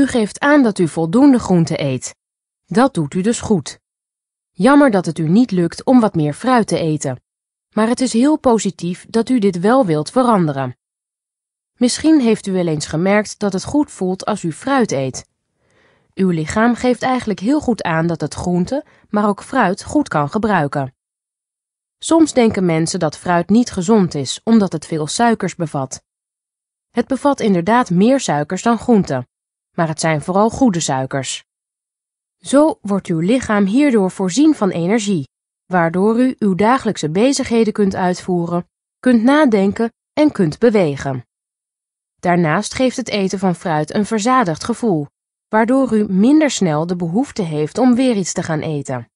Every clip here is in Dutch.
U geeft aan dat u voldoende groente eet. Dat doet u dus goed. Jammer dat het u niet lukt om wat meer fruit te eten. Maar het is heel positief dat u dit wel wilt veranderen. Misschien heeft u wel eens gemerkt dat het goed voelt als u fruit eet. Uw lichaam geeft eigenlijk heel goed aan dat het groente, maar ook fruit goed kan gebruiken. Soms denken mensen dat fruit niet gezond is omdat het veel suikers bevat. Het bevat inderdaad meer suikers dan groente maar het zijn vooral goede suikers. Zo wordt uw lichaam hierdoor voorzien van energie, waardoor u uw dagelijkse bezigheden kunt uitvoeren, kunt nadenken en kunt bewegen. Daarnaast geeft het eten van fruit een verzadigd gevoel, waardoor u minder snel de behoefte heeft om weer iets te gaan eten.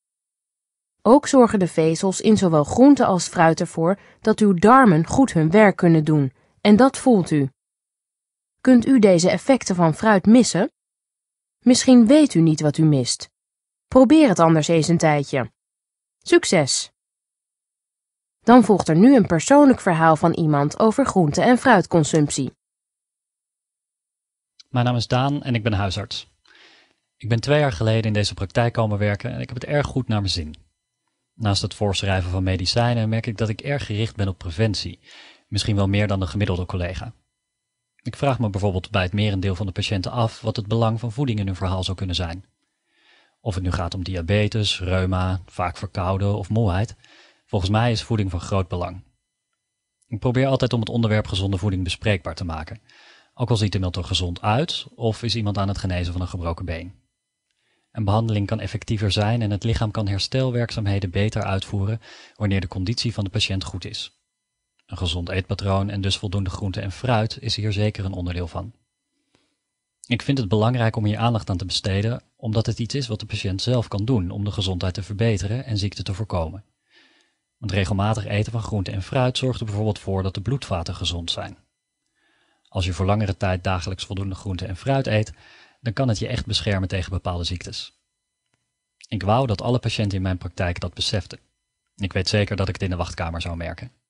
Ook zorgen de vezels in zowel groente als fruit ervoor dat uw darmen goed hun werk kunnen doen, en dat voelt u. Kunt u deze effecten van fruit missen? Misschien weet u niet wat u mist. Probeer het anders eens een tijdje. Succes! Dan volgt er nu een persoonlijk verhaal van iemand over groente- en fruitconsumptie. Mijn naam is Daan en ik ben huisarts. Ik ben twee jaar geleden in deze praktijk komen werken en ik heb het erg goed naar mijn zin. Naast het voorschrijven van medicijnen merk ik dat ik erg gericht ben op preventie, misschien wel meer dan de gemiddelde collega. Ik vraag me bijvoorbeeld bij het merendeel van de patiënten af wat het belang van voeding in hun verhaal zou kunnen zijn. Of het nu gaat om diabetes, reuma, vaak verkouden of moeheid, volgens mij is voeding van groot belang. Ik probeer altijd om het onderwerp gezonde voeding bespreekbaar te maken, ook al ziet iemand er gezond uit of is iemand aan het genezen van een gebroken been. Een behandeling kan effectiever zijn en het lichaam kan herstelwerkzaamheden beter uitvoeren wanneer de conditie van de patiënt goed is. Een gezond eetpatroon en dus voldoende groente en fruit is hier zeker een onderdeel van. Ik vind het belangrijk om hier aandacht aan te besteden, omdat het iets is wat de patiënt zelf kan doen om de gezondheid te verbeteren en ziekte te voorkomen. Want regelmatig eten van groente en fruit zorgt er bijvoorbeeld voor dat de bloedvaten gezond zijn. Als je voor langere tijd dagelijks voldoende groente en fruit eet, dan kan het je echt beschermen tegen bepaalde ziektes. Ik wou dat alle patiënten in mijn praktijk dat beseften. Ik weet zeker dat ik het in de wachtkamer zou merken.